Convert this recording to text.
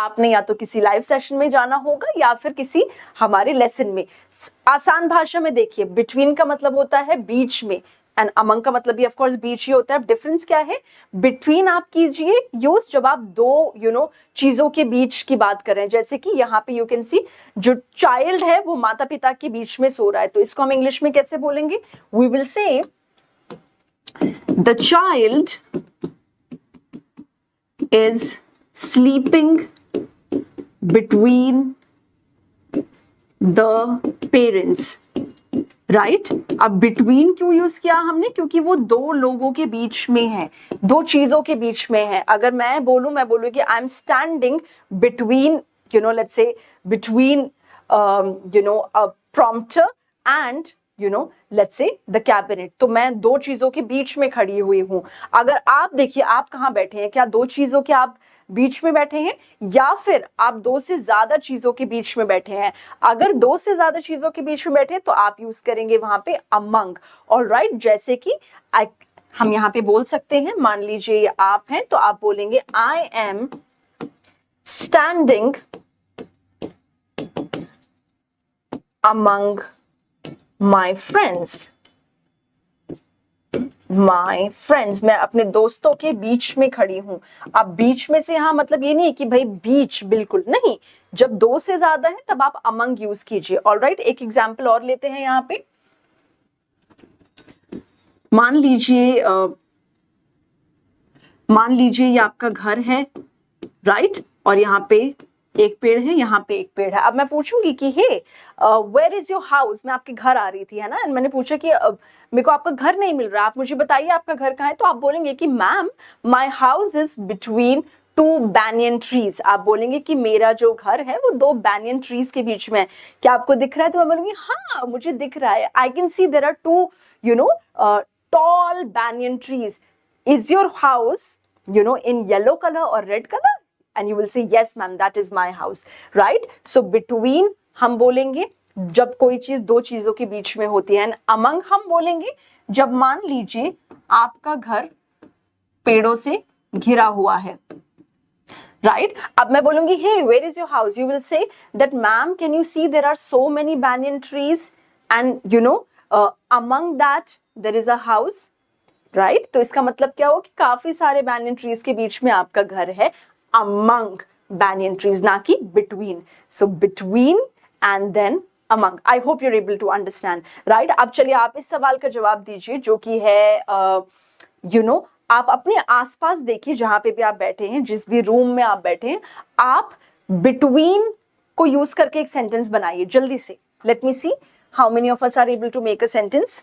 आपने या तो किसी लाइव सेशन में जाना होगा या फिर किसी हमारे लेसन में आसान भाषा में देखिए बिटवीन का मतलब होता है बीच में एंड अमंग का मतलब भी ऑफ कोर्स बीच ही होता है डिफरेंस क्या है बिटवीन आप कीजिए यूज जब आप दो यू you नो know, चीजों के बीच की बात कर रहे हैं जैसे कि यहाँ पे यू कैन सी जो चाइल्ड है वो माता पिता के बीच में सो रहा है तो इसको हम इंग्लिश में कैसे बोलेंगे we will say the child is sleeping between the parents right अब बिटवीन क्यों यूज किया हमने क्योंकि वो दो लोगों के बीच में है दो चीजों के बीच में है अगर मैं बोलू मैं बोलू कि I am standing between you know let's say between you know a prompter and you know let's say the cabinet तो मैं दो चीजों के बीच में खड़ी हुई हूं अगर आप देखिए आप कहाँ बैठे हैं क्या दो चीजों के आप बीच में बैठे हैं या फिर आप दो से ज्यादा चीजों के बीच में बैठे हैं अगर दो से ज्यादा चीजों के बीच में बैठे हैं तो आप यूज करेंगे वहां पे अमंग और राइट जैसे कि हम यहाँ पे बोल सकते हैं मान लीजिए आप हैं तो आप बोलेंगे I am standing among my friends my friends मैं अपने दोस्तों के बीच में खड़ी हूँ अब बीच में से यहाँ मतलब ये नहीं है कि भाई बीच बिल्कुल नहीं जब दो से ज्यादा है तब आप अमंग यूज कीजिए ऑल राइट एक एग्जाम्पल और लेते हैं यहाँ पे मान लीजिए मान लीजिए ये आपका घर है राइट और यहाँ पे एक पेड़ है यहाँ पे एक पेड़ है अब मैं पूछूंगी कि hey where is your house मैं आपके घर आ रही थी है ना एंड मैंने पूछा कि uh, मेरे को आपका घर नहीं मिल रहा आप मुझे बताइए आपका घर कहाँ है तो आप बोलेंगे कि ma'am my house is between two banyan trees आप बोलेंगे कि मेरा जो घर है वो दो बैनियन ट्रीज के बीच में है क्या आपको दिख रहा है तो मैं बोलूंगी हाँ मुझे दिख रहा है I can see there are two you know tall banyan trees is your house you know in yellow colour और red colour and you will say yes ma'am that is my house right so between हम बोलेंगे जब कोई चीज दो चीजों के बीच में होती है एंड अमंग हम बोलेंगे जब मान लीजिए आपका घर पेड़ों से घिरा हुआ है राइट right? अब मैं बोलूंगी hey where is your house you will say that ma'am can you see there are so many banyan trees and you know among that there is a house right तो इसका मतलब क्या हो कि काफी सारे बैनियन ट्रीज के बीच में आपका घर है among banyan trees, na ki between. So between and then among. I hope you're able to understand, right? ab chaliye aap is sawal ka jawab dijiye jo ki hai you know, आप अपने आसपास देखिए जहां पे भी आप बैठे हैं जिस भी रूम में आप बैठे हैं आप बिटवीन को यूज करके एक सेंटेंस बनाइए जल्दी से let me see how many of us are able to make a sentence